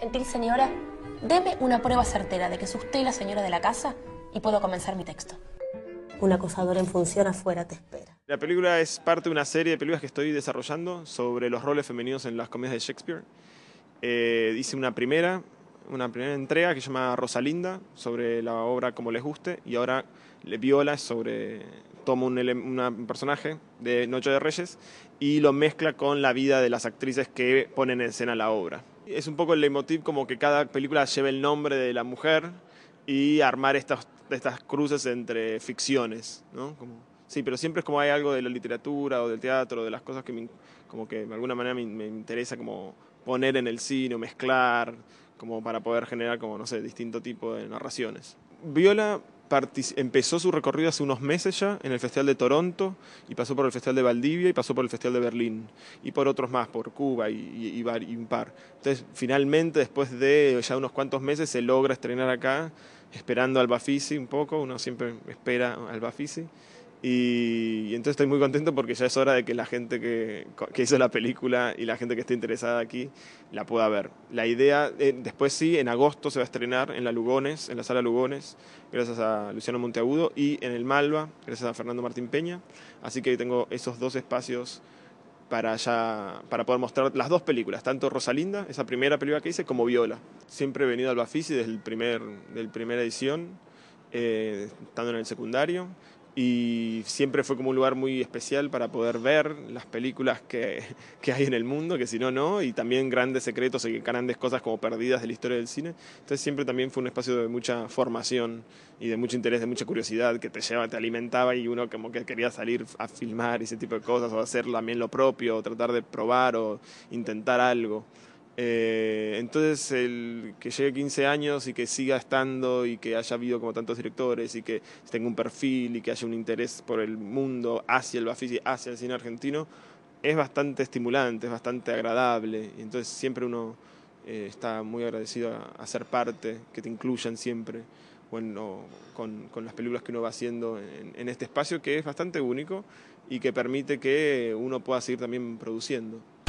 Gentil señora, deme una prueba certera de que es usted la señora de la casa y puedo comenzar mi texto. Un acosador en función afuera te espera. La película es parte de una serie de películas que estoy desarrollando sobre los roles femeninos en las comedias de Shakespeare. Dice eh, hice una primera una primera entrega que se llama Rosalinda, sobre la obra Como les guste, y ahora le Viola sobre toma un, personaje de Noche de Reyes y lo mezcla con la vida de las actrices que ponen en escena la obra. Es un poco el leitmotiv como que cada película lleve el nombre de la mujer y armar estas, estas cruces entre ficciones, ¿no? sí, pero siempre es como hay algo de la literatura o del teatro, de las cosas que como que de alguna manera me, interesa como poner en el cine, mezclar, como para poder generar, como no sé, distinto tipo de narraciones. Viola empezó su recorrido hace unos meses ya en el Festival de Toronto y pasó por el Festival de Valdivia y pasó por el Festival de Berlín y por otros más, por Cuba y, y, un par. Entonces, finalmente, después de ya unos cuantos meses, se logra estrenar acá, esperando al Bafisi un poco, uno siempre espera al Bafisi. Y, entonces estoy muy contento porque ya es hora de que la gente que, que, hizo la película y la gente que esté interesada aquí la pueda ver. La idea, eh, después sí, en agosto se va a estrenar en la Lugones, en la sala Lugones, gracias a Luciano Monteagudo, y en el Malva, gracias a Fernando Martín Peña. Así que tengo esos dos espacios para, ya, para poder mostrar las dos películas, tanto Rosalinda, esa primera película que hice, como Viola. Siempre he venido al Bafisi desde el primer, del primera edición, eh, estando en el secundario, y siempre fue como un lugar muy especial para poder ver las películas que, hay en el mundo, que si no, no, y también grandes secretos y grandes cosas como perdidas de la historia del cine. Entonces siempre también fue un espacio de mucha formación y de mucho interés, de mucha curiosidad que te lleva, te alimentaba y uno como que quería salir a filmar ese tipo de cosas o hacer también lo propio o tratar de probar o intentar algo. Eh, entonces, el que llegue 15 años y que siga estando y que haya habido como tantos directores y que tenga un perfil y que haya un interés por el mundo hacia el Bafisi, hacia el cine argentino, es bastante estimulante, es bastante agradable. entonces, siempre uno eh, está muy agradecido a, ser parte, que te incluyan siempre bueno, con, las películas que uno va haciendo en este espacio que es bastante único y que permite que uno pueda seguir también produciendo.